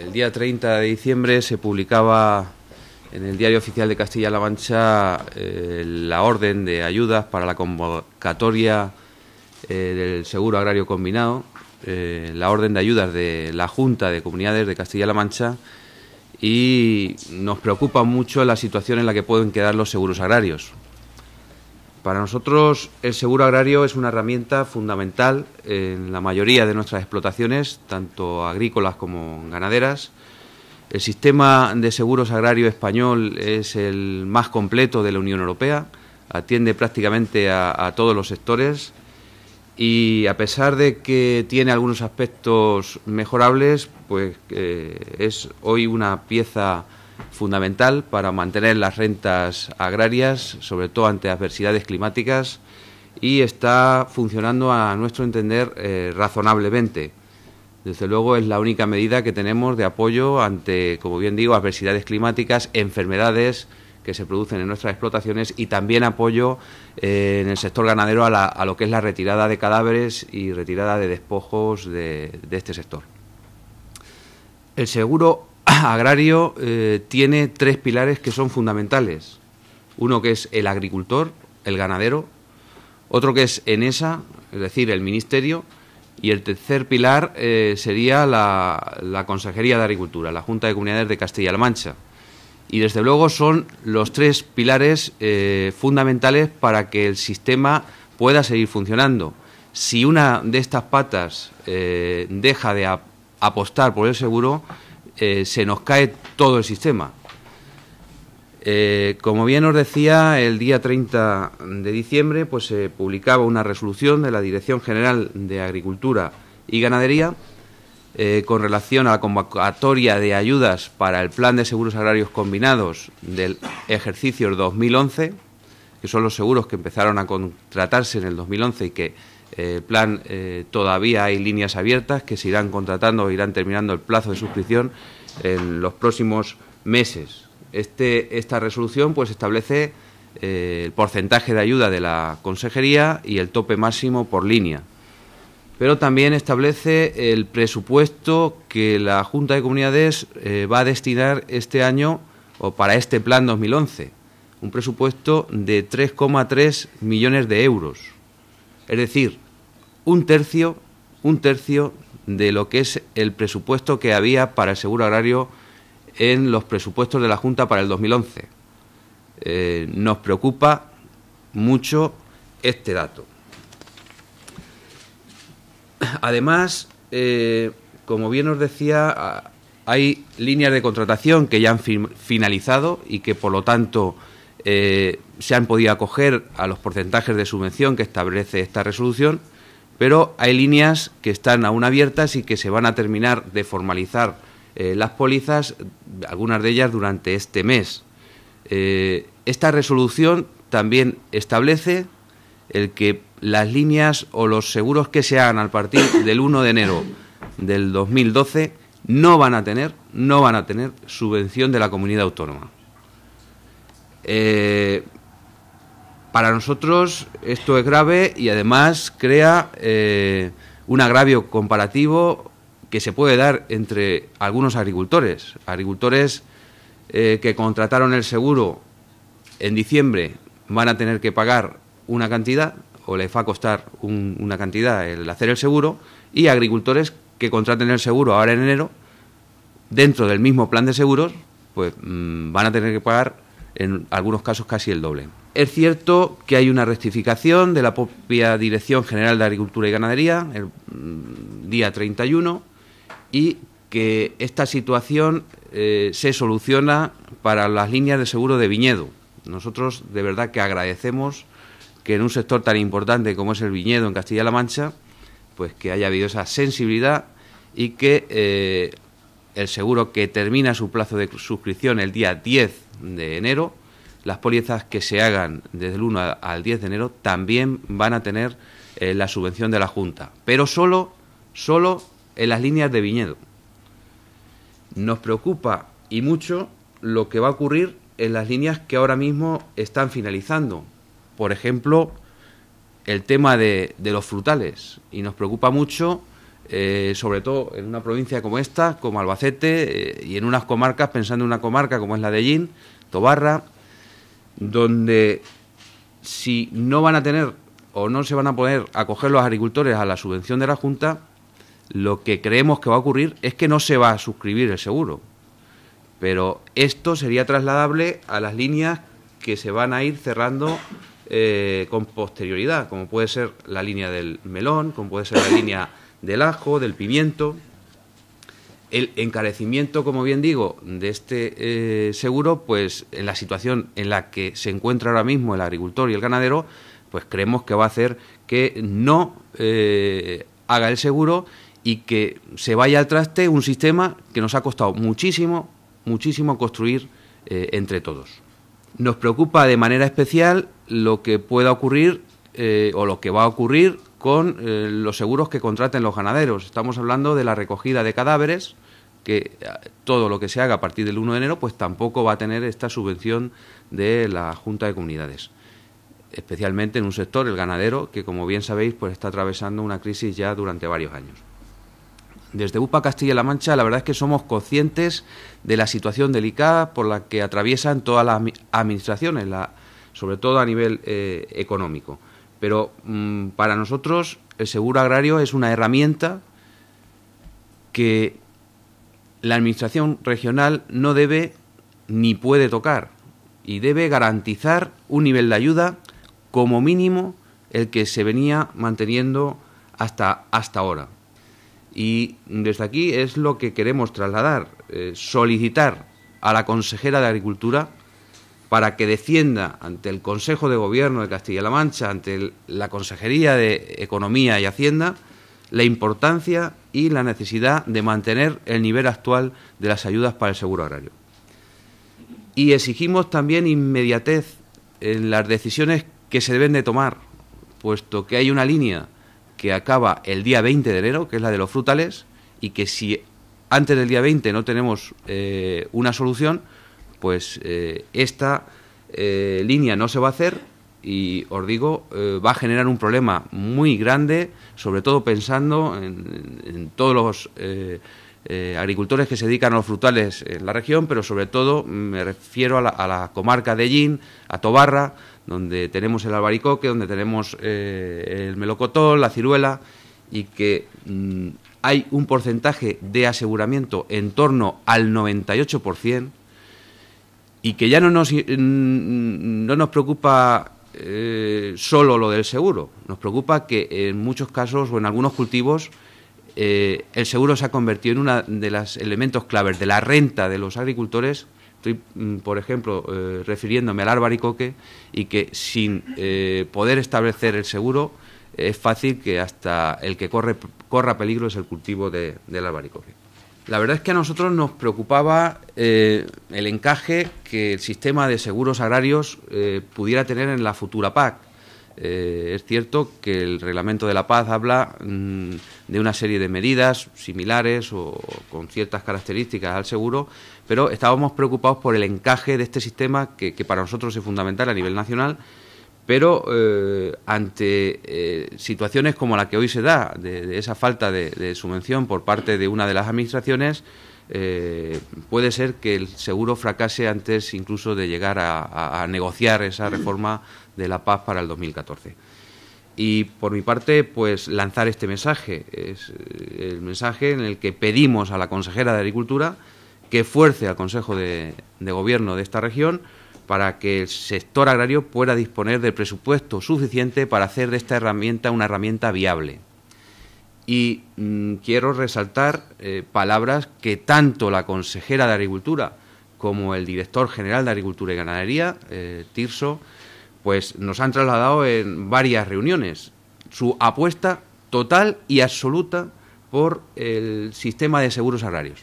El día 30 de diciembre se publicaba en el Diario Oficial de Castilla-La Mancha eh, la orden de ayudas para la convocatoria eh, del Seguro Agrario Combinado, eh, la orden de ayudas de la Junta de Comunidades de Castilla-La Mancha y nos preocupa mucho la situación en la que pueden quedar los seguros agrarios. Para nosotros el seguro agrario es una herramienta fundamental en la mayoría de nuestras explotaciones, tanto agrícolas como ganaderas. El sistema de seguros agrarios español es el más completo de la Unión Europea, atiende prácticamente a, todos los sectores y a pesar de que tiene algunos aspectos mejorables, pues eh, es hoy una pieza fundamental para mantener las rentas agrarias, sobre todo ante adversidades climáticas, y está funcionando a nuestro entender eh, razonablemente. Desde luego es la única medida que tenemos de apoyo ante, como bien digo, adversidades climáticas, enfermedades que se producen en nuestras explotaciones y también apoyo eh, en el sector ganadero a, lo que es la retirada de cadáveres y retirada de despojos de, de este sector. El seguro Ah, agrario eh, tiene tres pilares que son fundamentales. Uno que es el agricultor, el ganadero, otro que es ENESA, es decir, el Ministerio, y el tercer pilar eh, sería la, Consejería de Agricultura, la Junta de Comunidades de Castilla-La Mancha. Y desde luego son los tres pilares eh, fundamentales para que el sistema pueda seguir funcionando. Si una de estas patas deja de apostar por el seguro, eh, se nos cae todo el sistema. Eh, como bien os decía, el día 30 de diciembre pues, se publicaba una resolución de la Dirección General de Agricultura y Ganadería eh, con relación a la convocatoria de ayudas para el Plan de Seguros Agrarios Combinados del ejercicio 2011, que son los seguros que empezaron a contratarse en el 2011 y que ...el eh, plan eh, todavía hay líneas abiertas que se irán contratando, o e irán terminando el plazo de suscripción en los próximos meses. Este, esta resolución pues establece eh, el porcentaje de ayuda de la consejería y el tope máximo por línea. Pero también establece el presupuesto que la Junta de Comunidades va a destinar este año o para este plan 2011, un presupuesto de 3,3 millones de euros es decir, un tercio, un tercio de lo que es el presupuesto que había para el seguro agrario en los presupuestos de la Junta para el 2011. Eh, nos preocupa mucho este dato. Además, eh, como bien os decía, hay líneas de contratación que ya han finalizado y que, por lo tanto, eh, se han podido acoger a los porcentajes de subvención que establece esta resolución, pero hay líneas que están aún abiertas y que se van a terminar de formalizar eh, las pólizas, algunas de ellas durante este mes. Eh, esta resolución también establece el que las líneas o los seguros que se hagan a partir del 1 de enero del 2012 no van a tener, no van a tener subvención de la comunidad autónoma. Eh, para nosotros esto es grave y además crea eh, un agravio comparativo que se puede dar entre algunos agricultores. Agricultores eh, que contrataron el seguro en diciembre van a tener que pagar una cantidad o les va a costar una cantidad el hacer el seguro y agricultores que contraten el seguro ahora en enero dentro del mismo plan de seguros pues mm, van a tener que pagar en algunos casos casi el doble. Es cierto que hay una rectificación de la propia Dirección General de Agricultura y Ganadería el mm, día 31 y que esta situación eh, se soluciona para las líneas de seguro de viñedo. Nosotros de verdad que agradecemos que en un sector tan importante como es el viñedo en Castilla-La Mancha, pues que haya habido esa sensibilidad y que eh, el seguro que termina su plazo de suscripción el día 10 de enero, las pólizas que se hagan desde el 1 al 10 de enero también van a tener eh, la subvención de la Junta, pero solo, solo en las líneas de viñedo. Nos preocupa y mucho lo que va a ocurrir en las líneas que ahora mismo están finalizando. Por ejemplo, el tema de, de los frutales. Y nos preocupa mucho eh, sobre todo en una provincia como esta, como Albacete, eh, y en unas comarcas, pensando en una comarca como es la de Gin, Tobarra, donde si no van a tener o no se van a poder acoger los agricultores a la subvención de la Junta, lo que creemos que va a ocurrir es que no se va a suscribir el seguro. Pero esto sería trasladable a las líneas que se van a ir cerrando eh, con posterioridad, como puede ser la línea del melón, como puede ser la línea del ajo, del pimiento. El encarecimiento, como bien digo, de este eh, seguro, pues en la situación en la que se encuentra ahora mismo el agricultor y el ganadero, pues creemos que va a hacer que no eh, haga el seguro y que se vaya al traste un sistema que nos ha costado muchísimo, muchísimo construir eh, entre todos. Nos preocupa de manera especial lo que pueda ocurrir o lo que va a ocurrir con eh, los seguros que contraten los ganaderos. Estamos hablando de la recogida de cadáveres, que eh, todo lo que se haga a partir del 1 de enero, pues tampoco va a tener esta subvención de la Junta de Comunidades. Especialmente en un sector, el ganadero, que como bien sabéis, pues está atravesando una crisis ya durante varios años. Desde UPA Castilla-La Mancha, la verdad es que somos conscientes de la situación delicada por la que atraviesan todas las administraciones, sobre todo a nivel eh, económico. Pero mm, para nosotros el seguro agrario es una herramienta que la Administración regional no debe ni puede tocar y debe garantizar un nivel de ayuda como mínimo el que se venía manteniendo hasta, hasta ahora. Y desde aquí es lo que queremos trasladar, eh, solicitar a la consejera de Agricultura para que defienda ante el Consejo de Gobierno de Castilla-La Mancha, ante la Consejería de Economía y Hacienda, la importancia y la necesidad de mantener el nivel actual de las ayudas para el seguro agrario. Y exigimos también inmediatez en las decisiones que se deben de tomar, puesto que hay una línea que acaba el día 20 de enero, que es la de los frutales, y que si antes del día 20 no tenemos eh, una solución, pues eh, esta eh, línea no se va a hacer y os digo, eh, va a generar un problema muy grande, sobre todo pensando en, todos los agricultores que se dedican a los frutales en la región, pero sobre todo me refiero a la, comarca de Gin, a Tobarra, donde tenemos el albaricoque, donde tenemos el melocotón, la ciruela, y que mm, hay un porcentaje de aseguramiento en torno al 98%, y que ya no nos, eh, no nos preocupa eh, solo lo del seguro, nos preocupa que en muchos casos o en algunos cultivos eh, el seguro se ha convertido en uno de los elementos claves de la renta de los agricultores. Estoy, mm, por ejemplo, refiriéndome al albaricoque y que sin poder establecer el seguro es fácil que hasta el que corre, corra peligro es el cultivo del albaricoque. La verdad es que a nosotros nos preocupaba eh, el encaje que el sistema de seguros agrarios eh, pudiera tener en la futura PAC. Eh, es cierto que el reglamento de la PAC habla mm, de una serie de medidas similares o con ciertas características al seguro, pero estábamos preocupados por el encaje de este sistema que para nosotros es fundamental a nivel nacional pero eh, ante eh, situaciones como la que hoy se da, de, esa falta de, subvención por parte de una de las administraciones, eh, puede ser que el seguro fracase antes incluso de llegar a, negociar esa reforma de la paz para el 2014. Y por mi parte, pues lanzar este mensaje, es el mensaje en el que pedimos a la consejera de Agricultura que fuerce al Consejo de Gobierno de esta región, para que el sector agrario pueda disponer del presupuesto suficiente para hacer de esta herramienta una herramienta viable. Y mm, quiero resaltar eh, palabras que tanto la consejera de Agricultura como el director general de Agricultura y Ganadería, eh, Tirso, pues nos han trasladado en varias reuniones su apuesta total y absoluta por el sistema de seguros agrarios.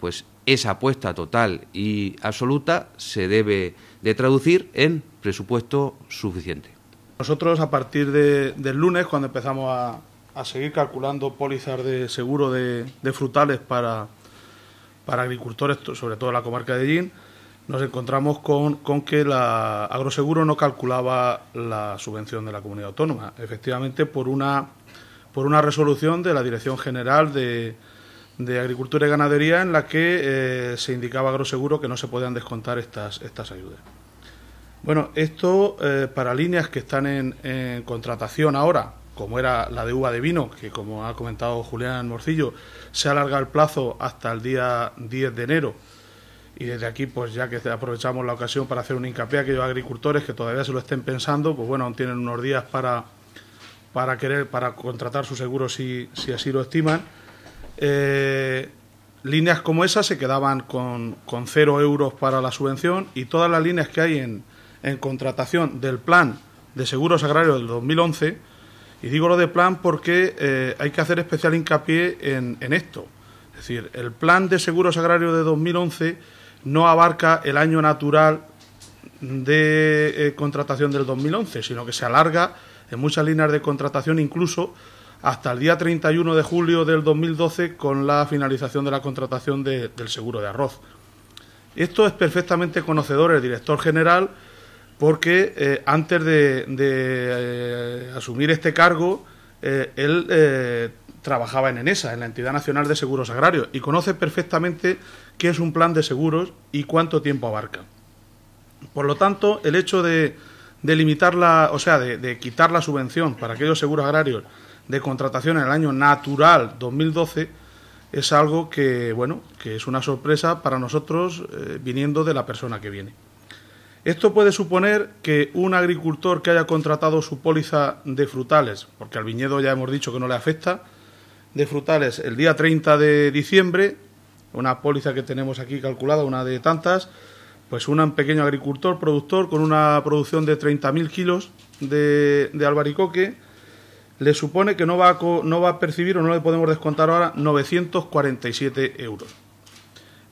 Pues esa apuesta total y absoluta se debe de traducir en presupuesto suficiente. Nosotros a partir de, del lunes, cuando empezamos a, seguir calculando pólizas de seguro de, frutales para, para, agricultores, sobre todo en la comarca de Gin, nos encontramos con, con, que la Agroseguro no calculaba la subvención de la comunidad autónoma, efectivamente por una, por una resolución de la Dirección General de, de Agricultura y Ganadería en la que eh, se indicaba Agroseguro que no se podían descontar estas, estas ayudas. Bueno, esto eh, para líneas que están en, contratación ahora, como era la de uva de vino, que como ha comentado Julián Morcillo, se alarga el plazo hasta el día 10 de enero. Y desde aquí, pues ya que aprovechamos la ocasión para hacer un hincapié a aquellos agricultores que todavía se lo estén pensando, pues bueno, aún tienen unos días para, para querer, para contratar su seguro si, si así lo estiman eh, líneas como esa se quedaban con, cero euros para la subvención y todas las líneas que hay en, contratación del plan de seguros agrarios del 2011, y digo lo de plan porque eh, hay que hacer especial hincapié en, esto. Es decir, el plan de seguros agrarios de 2011 no abarca el año natural de eh, contratación del 2011, sino que se alarga en muchas líneas de contratación incluso hasta el día 31 de julio del 2012 con la finalización de la contratación de, del seguro de arroz. Esto es perfectamente conocedor el director general porque eh, antes de, eh, asumir este cargo, eh, él trabajaba en ENESA, en la Entidad Nacional de Seguros Agrarios, y conoce perfectamente qué es un plan de seguros y cuánto tiempo abarca. Por lo tanto, el hecho de, de limitar o sea, de quitar la subvención para aquellos seguros agrarios de contratación en el año natural 2012 es algo que, bueno, que es una sorpresa para nosotros eh, viniendo de la persona que viene. Esto puede suponer que un agricultor que haya contratado su póliza de frutales, porque al viñedo ya hemos dicho que no le afecta, de frutales el día 30 de diciembre, una póliza que tenemos aquí calculada, una de tantas, pues un pequeño agricultor productor con una producción de 30.000 kilos de albaricoque, le supone que no va, a, no va a percibir o no le podemos descontar ahora 947 euros.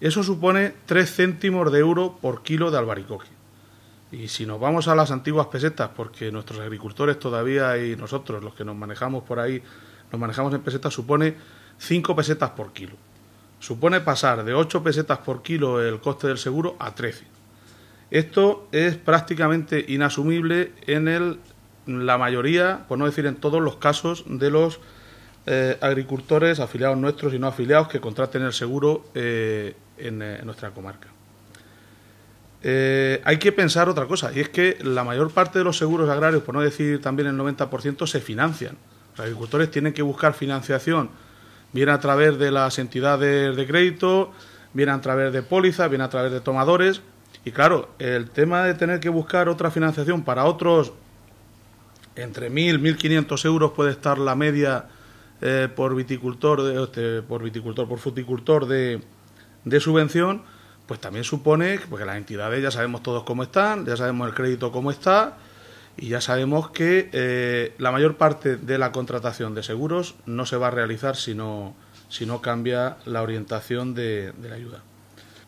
Eso supone 3 céntimos de euro por kilo de albaricoque. Y si nos vamos a las antiguas pesetas, porque nuestros agricultores todavía y nosotros, los que nos manejamos por ahí, nos manejamos en pesetas, supone 5 pesetas por kilo. Supone pasar de 8 pesetas por kilo el coste del seguro a 13. Esto es prácticamente inasumible en el la mayoría, por no decir en todos los casos, de los eh, agricultores afiliados nuestros y no afiliados que contraten el seguro eh, eh, en, nuestra comarca. hay que pensar otra cosa, y es que la mayor parte de los seguros agrarios, por no decir también el 90%, se financian. Los agricultores tienen que buscar financiación, bien a través de las entidades de crédito, bien a través de pólizas, bien a través de tomadores. Y claro, el tema de tener que buscar otra financiación para otros entre 1.000, 1.500 euros puede estar la media eh, este, por viticultor, por viticultor, por futicultor de, de subvención, pues también supone, porque las entidades ya sabemos todos cómo están, ya sabemos el crédito cómo está, y ya sabemos que eh, la mayor parte de la contratación de seguros no se va a realizar si no, si no cambia la orientación de la ayuda.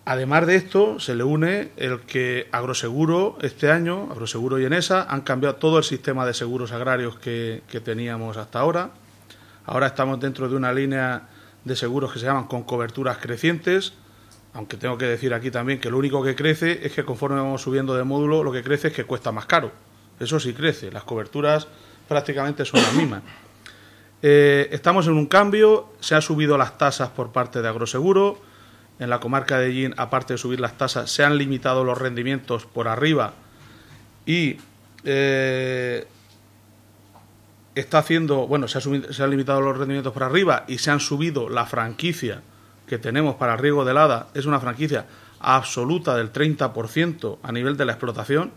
Además de esto, se le une el que Agroseguro este año, Agroseguro y Enesa, han cambiado todo el sistema de seguros agrarios que, teníamos hasta ahora. Ahora estamos dentro de una línea de seguros que se llaman con coberturas crecientes, aunque tengo que decir aquí también que lo único que crece es que conforme vamos subiendo de módulo, lo que crece es que cuesta más caro. Eso sí crece, las coberturas prácticamente son las mismas. Eh, estamos en un cambio, se han subido las tasas por parte de Agroseguro, en la comarca de Yin, aparte de subir las tasas, se han limitado los rendimientos por arriba y eh, está haciendo, bueno, se, han limitado los rendimientos por arriba y se han subido la franquicia que tenemos para riego de helada, es una franquicia absoluta del 30% a nivel de la explotación,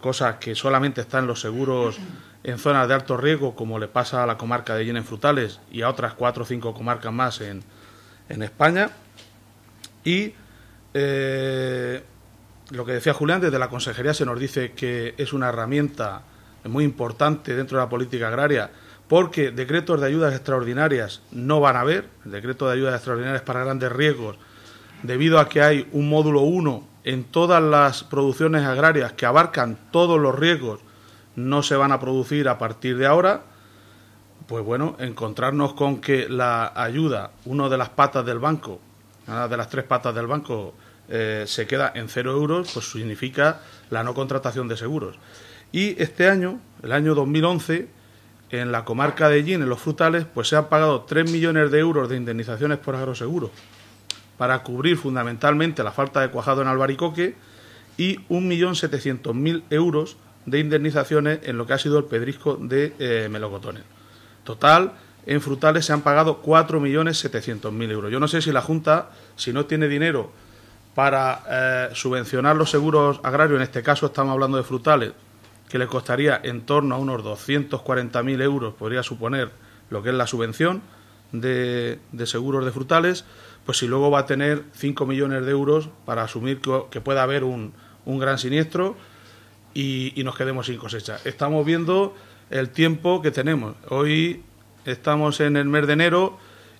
cosa que solamente está en los seguros en zonas de alto riesgo, como le pasa a la comarca de Yin en Frutales y a otras cuatro o cinco comarcas más en, en España. Y eh, lo que decía Julián, desde la Consejería se nos dice que es una herramienta muy importante dentro de la política agraria porque decretos de ayudas extraordinarias no van a haber, el decreto de ayudas extraordinarias para grandes riesgos, debido a que hay un módulo 1 en todas las producciones agrarias que abarcan todos los riesgos, no se van a producir a partir de ahora, pues bueno, encontrarnos con que la ayuda, una de las patas del banco, una de las tres patas del banco eh, se queda en cero euros, pues significa la no contratación de seguros. Y este año, el año 2011, en la comarca de Gin, en los frutales, pues se han pagado 3 millones de euros de indemnizaciones por agroseguro para cubrir fundamentalmente la falta de cuajado en Albaricoque y 1.700.000 euros de indemnizaciones en lo que ha sido el pedrisco de eh, melocotones. Total, en frutales se han pagado 4.700.000 euros. Yo no sé si la Junta, si no tiene dinero para eh, subvencionar los seguros agrarios, en este caso estamos hablando de frutales, que le costaría en torno a unos 240.000 euros, podría suponer lo que es la subvención de, seguros de frutales, pues si luego va a tener 5 millones de euros para asumir que, pueda haber un, gran siniestro y, y, nos quedemos sin cosecha. Estamos viendo el tiempo que tenemos. Hoy Estamos en el mes de enero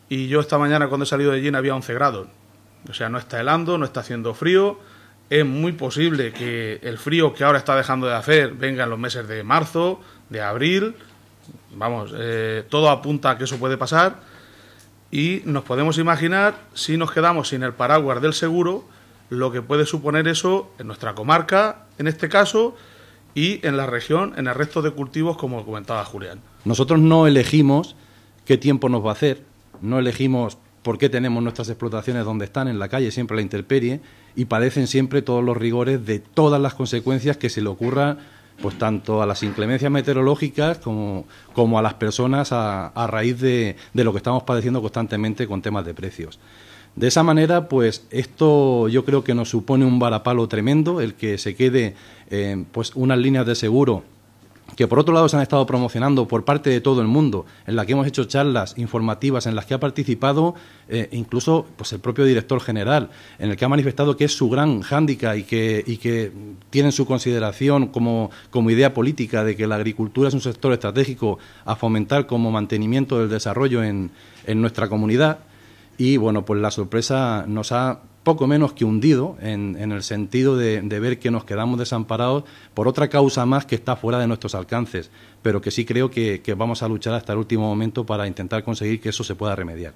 y yo esta mañana cuando he salido de allí había 11 grados. O sea, no está helando, no está haciendo frío. Es muy posible que el frío que ahora está dejando de hacer venga en los meses de marzo, de abril. Vamos, eh, todo apunta a que eso puede pasar. Y nos podemos imaginar, si nos quedamos sin el paraguas del seguro, lo que puede suponer eso en nuestra comarca, en este caso, y en la región, en el resto de cultivos, como comentaba Julián. Nosotros no elegimos qué tiempo nos va a hacer, no elegimos por qué tenemos nuestras explotaciones donde están, en la calle, siempre la intemperie, y padecen siempre todos los rigores de todas las consecuencias que se le ocurran, pues tanto a las inclemencias meteorológicas como, a las personas a, a raíz de, de lo que estamos padeciendo constantemente con temas de precios. De esa manera, pues esto yo creo que nos supone un varapalo tremendo, el que se quede eh, pues unas líneas de seguro que por otro lado se han estado promocionando por parte de todo el mundo, en la que hemos hecho charlas informativas, en las que ha participado eh, incluso pues, el propio director general, en el que ha manifestado que es su gran hándicap y que, y que tienen su consideración como, idea política de que la agricultura es un sector estratégico a fomentar como mantenimiento del desarrollo en, en nuestra comunidad y bueno, pues la sorpresa nos ha poco menos que hundido en, el sentido de, ver que nos quedamos desamparados por otra causa más que está fuera de nuestros alcances, pero que sí creo que vamos a luchar hasta el último momento para intentar conseguir que eso se pueda remediar.